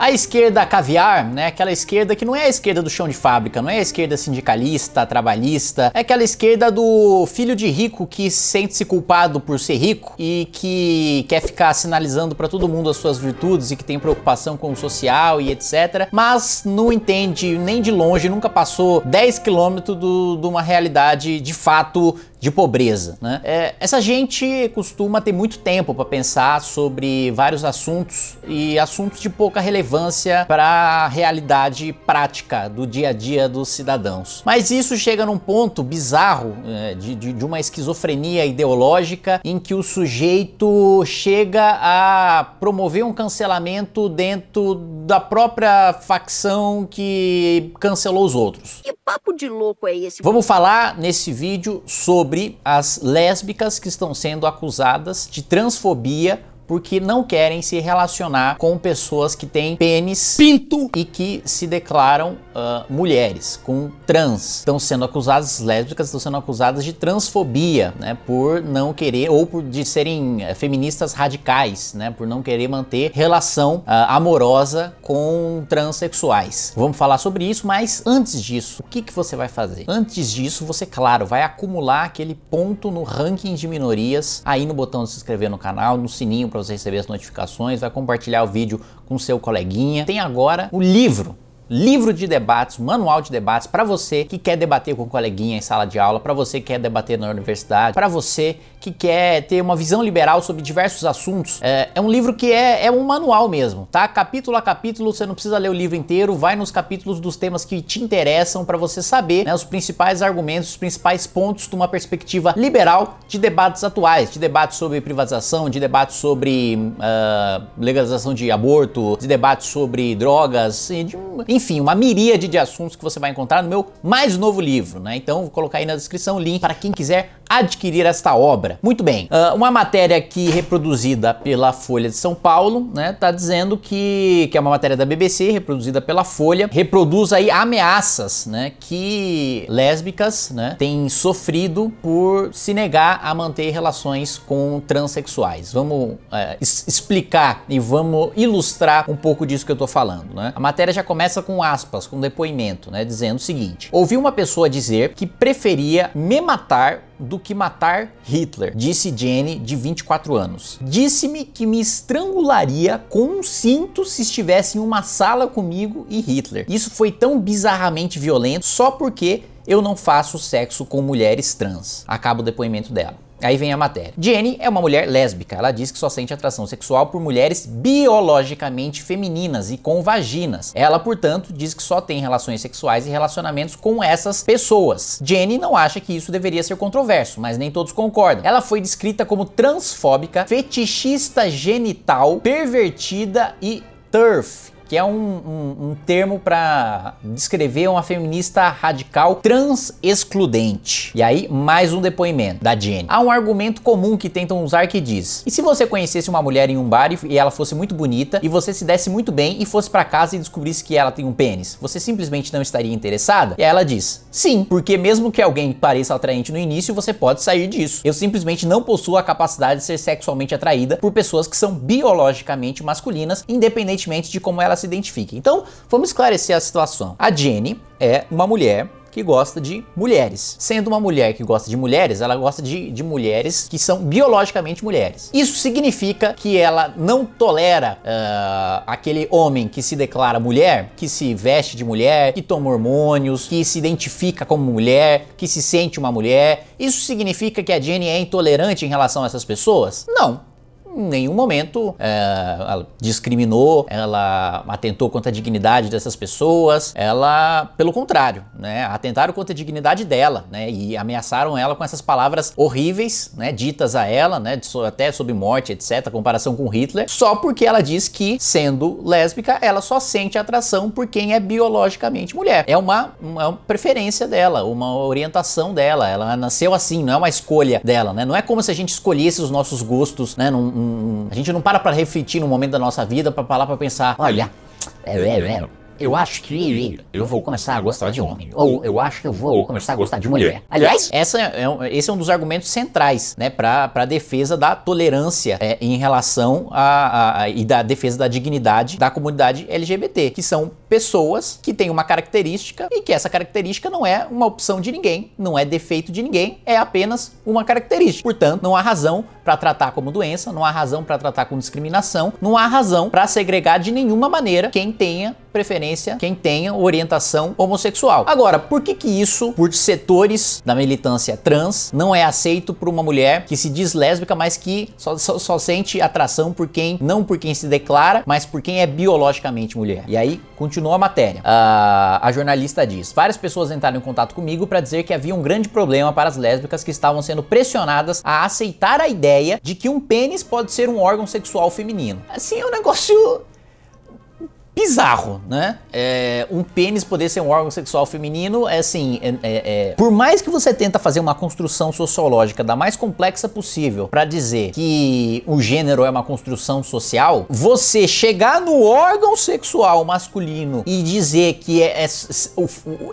A esquerda caviar, né, aquela esquerda que não é a esquerda do chão de fábrica, não é a esquerda sindicalista, trabalhista, é aquela esquerda do filho de rico que sente-se culpado por ser rico e que quer ficar sinalizando para todo mundo as suas virtudes e que tem preocupação com o social e etc, mas não entende nem de longe, nunca passou 10 quilômetros de uma realidade de fato de pobreza. Né? É, essa gente costuma ter muito tempo para pensar sobre vários assuntos e assuntos de pouca relevância para a realidade prática do dia a dia dos cidadãos. Mas isso chega num ponto bizarro é, de, de, uma esquizofrenia ideológica em que o sujeito chega a promover um cancelamento dentro da própria facção que cancelou os outros. Que papo de louco é esse? Vamos falar nesse vídeo sobre sobre as lésbicas que estão sendo acusadas de transfobia porque não querem se relacionar com pessoas que têm pênis, pinto e que se declaram uh, mulheres, com trans. Estão sendo acusadas, lésbicas estão sendo acusadas de transfobia, né? Por não querer, ou por de serem eh, feministas radicais, né? Por não querer manter relação uh, amorosa com transexuais. Vamos falar sobre isso, mas antes disso, o que, que você vai fazer? Antes disso, você, claro, vai acumular aquele ponto no ranking de minorias, aí no botão de se inscrever no canal, no sininho para você receber as notificações, vai compartilhar o vídeo com seu coleguinha. Tem agora o livro livro de debates, manual de debates para você que quer debater com um coleguinha em sala de aula, para você que quer debater na universidade, para você que quer ter uma visão liberal sobre diversos assuntos. É, é um livro que é, é, um manual mesmo, tá? Capítulo a capítulo, você não precisa ler o livro inteiro, vai nos capítulos dos temas que te interessam para você saber né, os principais argumentos, os principais pontos de uma perspectiva liberal de debates atuais, de debates sobre privatização, de debates sobre uh, legalização de aborto, de debates sobre drogas, assim, de, enfim, uma miríade de assuntos que você vai encontrar no meu mais novo livro, né? Então vou colocar aí na descrição o link para quem quiser adquirir esta obra. Muito bem, uh, uma matéria aqui reproduzida pela Folha de São Paulo, né, tá dizendo que, que é uma matéria da BBC, reproduzida pela Folha, reproduz aí ameaças, né, que lésbicas, né, têm sofrido por se negar a manter relações com transexuais. Vamos uh, explicar e vamos ilustrar um pouco disso que eu tô falando, né. A matéria já começa com aspas, com depoimento, né, dizendo o seguinte, ouvi uma pessoa dizer que preferia me matar do que matar Hitler, disse Jenny, de 24 anos. Disse-me que me estrangularia com um cinto se estivesse em uma sala comigo e Hitler. Isso foi tão bizarramente violento só porque eu não faço sexo com mulheres trans. Acaba o depoimento dela. Aí vem a matéria. Jenny é uma mulher lésbica. Ela diz que só sente atração sexual por mulheres biologicamente femininas e com vaginas. Ela, portanto, diz que só tem relações sexuais e relacionamentos com essas pessoas. Jenny não acha que isso deveria ser controverso, mas nem todos concordam. Ela foi descrita como transfóbica, fetichista genital, pervertida e turf que é um, um, um termo para descrever uma feminista radical trans-excludente. E aí, mais um depoimento da Jenny. Há um argumento comum que tentam usar que diz: e se você conhecesse uma mulher em um bar e ela fosse muito bonita, e você se desse muito bem e fosse para casa e descobrisse que ela tem um pênis, você simplesmente não estaria interessada? E ela diz: sim, porque mesmo que alguém pareça atraente no início, você pode sair disso. Eu simplesmente não possuo a capacidade de ser sexualmente atraída por pessoas que são biologicamente masculinas, independentemente de como elas se Então, vamos esclarecer a situação. A Jenny é uma mulher que gosta de mulheres. Sendo uma mulher que gosta de mulheres, ela gosta de, de mulheres que são biologicamente mulheres. Isso significa que ela não tolera uh, aquele homem que se declara mulher, que se veste de mulher, que toma hormônios, que se identifica como mulher, que se sente uma mulher. Isso significa que a Jenny é intolerante em relação a essas pessoas? Não em nenhum momento é, ela discriminou, ela atentou contra a dignidade dessas pessoas, ela, pelo contrário, né, atentaram contra a dignidade dela, né, e ameaçaram ela com essas palavras horríveis, né, ditas a ela, né, até sobre morte, etc, comparação com Hitler, só porque ela diz que, sendo lésbica, ela só sente atração por quem é biologicamente mulher. É uma, uma preferência dela, uma orientação dela, ela nasceu assim, não é uma escolha dela, né, não é como se a gente escolhesse os nossos gostos, né, num, um, A gente não para para refletir no momento da nossa vida para falar para pensar, olha, é, é, é, eu acho que eu vou começar a gostar de homem. Ou eu acho que eu vou começar a gostar de mulher. Aliás, essa é, esse é um dos argumentos centrais, né, para a defesa da tolerância é, em relação a, a, a, e da defesa da dignidade da comunidade LGBT, que são pessoas que têm uma característica e que essa característica não é uma opção de ninguém, não é defeito de ninguém, é apenas uma característica. Portanto, não há razão para tratar como doença, não há razão para tratar com discriminação, não há razão para segregar de nenhuma maneira quem tenha preferência, quem tenha orientação homossexual. Agora, por que que isso, por setores da militância trans, não é aceito por uma mulher que se diz lésbica, mas que só, só, só sente atração por quem, não por quem se declara, mas por quem é biologicamente mulher? E aí, continua a matéria. Ah, a jornalista diz, várias pessoas entraram em contato comigo para dizer que havia um grande problema para as lésbicas que estavam sendo pressionadas a aceitar a ideia ideia de que um pênis pode ser um órgão sexual feminino. Assim é um negócio bizarro, né? É, um pênis poder ser um órgão sexual feminino é assim, é, é, é por mais que você tenta fazer uma construção sociológica da mais complexa possível para dizer que o gênero é uma construção social, você chegar no órgão sexual masculino e dizer que é, é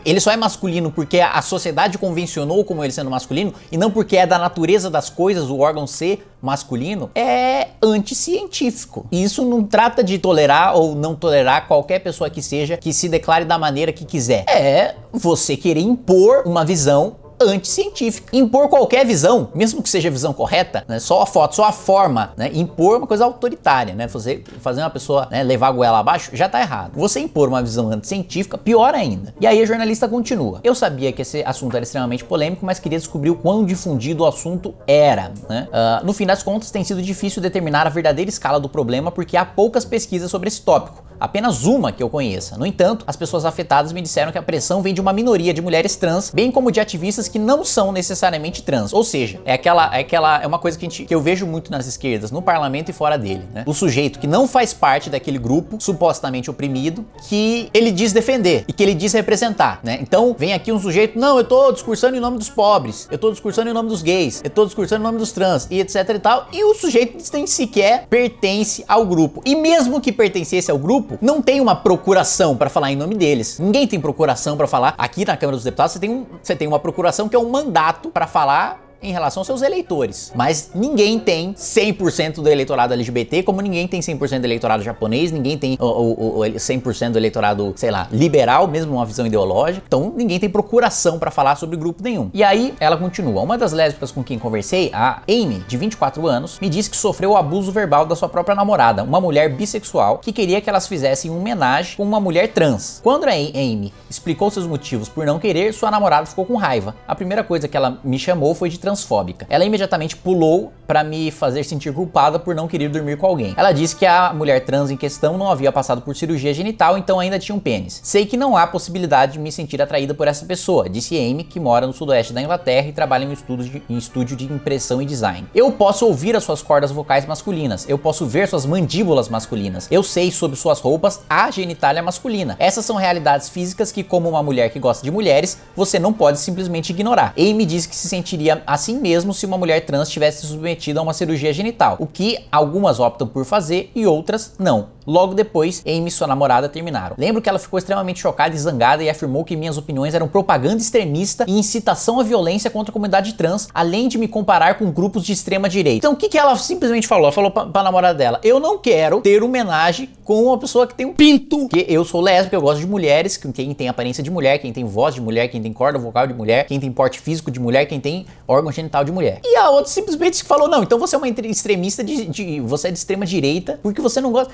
ele só é masculino porque a sociedade convencionou como ele sendo masculino e não porque é da natureza das coisas o órgão ser masculino é anticientífico. isso não trata de tolerar ou não tolerar qualquer pessoa que seja que se declare da maneira que quiser. É você querer impor uma visão anticientífica. Impor qualquer visão, mesmo que seja a visão correta, né, só a foto, só a forma, né, impor uma coisa autoritária, né, fazer, fazer uma pessoa né, levar a goela abaixo, já tá errado. Você impor uma visão anticientífica, pior ainda. E aí a jornalista continua. Eu sabia que esse assunto era extremamente polêmico, mas queria descobrir o quão difundido o assunto era. Né? Uh, no fim das contas, tem sido difícil determinar a verdadeira escala do problema porque há poucas pesquisas sobre esse tópico apenas uma que eu conheça. No entanto, as pessoas afetadas me disseram que a pressão vem de uma minoria de mulheres trans, bem como de ativistas que não são necessariamente trans. Ou seja, é aquela, é aquela, é uma coisa que, gente, que eu vejo muito nas esquerdas, no parlamento e fora dele, né? O sujeito que não faz parte daquele grupo supostamente oprimido que ele diz defender e que ele diz representar, né? Então vem aqui um sujeito, não, eu tô discursando em nome dos pobres, eu tô discursando em nome dos gays, eu tô discursando em nome dos trans e etc e tal, e o sujeito nem sequer pertence ao grupo. E mesmo que pertencesse ao grupo, não tem uma procuração para falar em nome deles. Ninguém tem procuração para falar. Aqui na Câmara dos Deputados você tem, um, você tem uma procuração que é um mandato para falar em relação aos seus eleitores. Mas ninguém tem 100% do eleitorado LGBT, como ninguém tem 100% do eleitorado japonês, ninguém tem o, o, o 100% do eleitorado, sei lá, liberal, mesmo uma visão ideológica. Então ninguém tem procuração para falar sobre grupo nenhum. E aí ela continua. Uma das lésbicas com quem conversei, a Amy, de 24 anos, me disse que sofreu o abuso verbal da sua própria namorada, uma mulher bissexual, que queria que elas fizessem um homenagem com uma mulher trans. Quando a Amy explicou seus motivos por não querer, sua namorada ficou com raiva. A primeira coisa que ela me chamou foi de transfóbica. Ela imediatamente pulou para me fazer sentir culpada por não querer dormir com alguém. Ela disse que a mulher trans em questão não havia passado por cirurgia genital, então ainda tinha um pênis. Sei que não há possibilidade de me sentir atraída por essa pessoa, disse Amy, que mora no sudoeste da Inglaterra e trabalha em um, de, em estúdio de impressão e design. Eu posso ouvir as suas cordas vocais masculinas, eu posso ver suas mandíbulas masculinas, eu sei sobre suas roupas a genitália masculina. Essas são realidades físicas que, como uma mulher que gosta de mulheres, você não pode simplesmente ignorar. Amy disse que se sentiria assim mesmo se uma mulher trans tivesse submetida a uma cirurgia genital, o que algumas optam por fazer e outras não. Logo depois, Amy e sua namorada terminaram. Lembro que ela ficou extremamente chocada e zangada e afirmou que minhas opiniões eram propaganda extremista e incitação à violência contra a comunidade trans, além de me comparar com grupos de extrema direita. Então o que, que ela simplesmente falou? Ela falou pra, pra namorada dela, eu não quero ter homenagem com uma pessoa que tem um pinto, que eu sou lésbica, eu gosto de mulheres, quem tem aparência de mulher, quem tem voz de mulher, quem tem corda vocal de mulher, quem tem porte físico de mulher, quem tem órgão genital de mulher. E a outra simplesmente falou, não, então você é uma extremista de, de você é de extrema direita, porque você não gosta...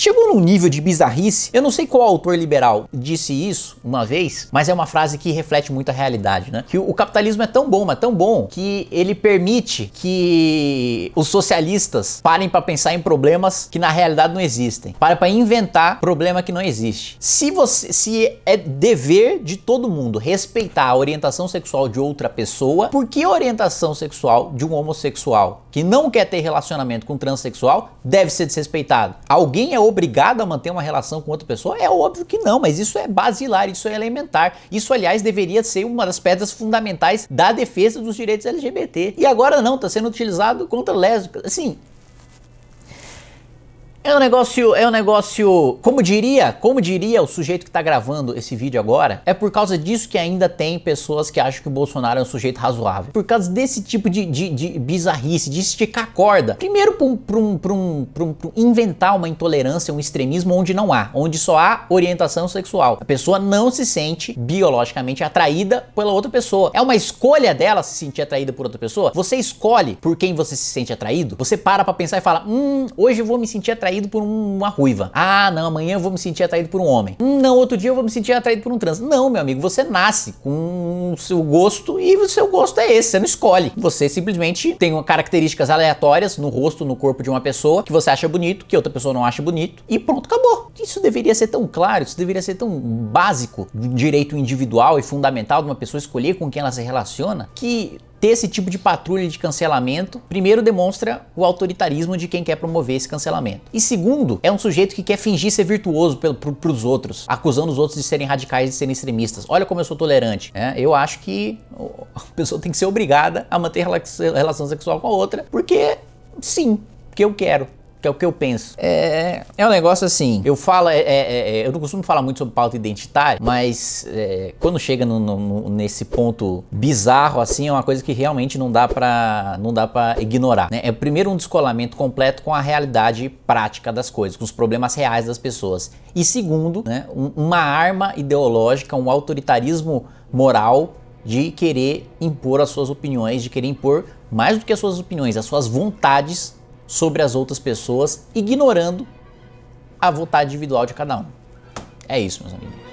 Chegou num nível de bizarrice, eu não sei qual autor liberal disse isso uma vez, mas é uma frase que reflete muito a realidade, né? Que o capitalismo é tão bom, mas tão bom, que ele permite que os socialistas parem para pensar em problemas que na realidade não existem. Parem para inventar problema que não existe. Se você se é dever de todo mundo respeitar a orientação sexual de outra pessoa, por que a orientação sexual de um homossexual que não quer ter relacionamento com um transexual deve ser desrespeitado? Alguém é obrigado a manter uma relação com outra pessoa? É óbvio que não, mas isso é basilar, isso é elementar. Isso, aliás, deveria ser uma das pedras fundamentais da defesa dos direitos LGBT. E agora não, está sendo utilizado contra lésbicas. Assim, é um negócio, é um negócio, como diria, como diria o sujeito que tá gravando esse vídeo agora, é por causa disso que ainda tem pessoas que acham que o Bolsonaro é um sujeito razoável. Por causa desse tipo de, de, de bizarrice, de esticar a corda. Primeiro pra um, pra um, pra um, pra um, pra um inventar uma intolerância, um extremismo onde não há, onde só há orientação sexual. A pessoa não se sente biologicamente atraída pela outra pessoa. É uma escolha dela se sentir atraída por outra pessoa? Você escolhe por quem você se sente atraído? Você para pra pensar e fala, hum, hoje eu vou me sentir atraído atraído por uma ruiva. Ah, não, amanhã eu vou me sentir atraído por um homem. Hum, não, outro dia eu vou me sentir atraído por um trans. Não, meu amigo, você nasce com o seu gosto e o seu gosto é esse, você não escolhe. Você simplesmente tem características aleatórias no rosto, no corpo de uma pessoa que você acha bonito, que outra pessoa não acha bonito e pronto, acabou. Isso deveria ser tão claro, isso deveria ser tão básico, direito individual e fundamental de uma pessoa escolher com quem ela se relaciona, que ter esse tipo de patrulha de cancelamento, primeiro demonstra o autoritarismo de quem quer promover esse cancelamento. E segundo, é um sujeito que quer fingir ser virtuoso pelo, pro, pros outros, acusando os outros de serem radicais e serem extremistas. Olha como eu sou tolerante. É, eu acho que a pessoa tem que ser obrigada a manter relação sexual com a outra, porque sim, porque eu quero que é o que eu penso. É, é, é um negócio assim. Eu falo, é, é, é, é, eu não costumo falar muito sobre pauta identitária, mas é, quando chega no, no, nesse ponto bizarro assim, é uma coisa que realmente não dá para não dá para ignorar. Né? É primeiro um descolamento completo com a realidade prática das coisas, com os problemas reais das pessoas. E segundo, né, um, uma arma ideológica, um autoritarismo moral de querer impor as suas opiniões, de querer impor mais do que as suas opiniões, as suas vontades sobre as outras pessoas, ignorando a vontade individual de cada um. É isso, meus amigos.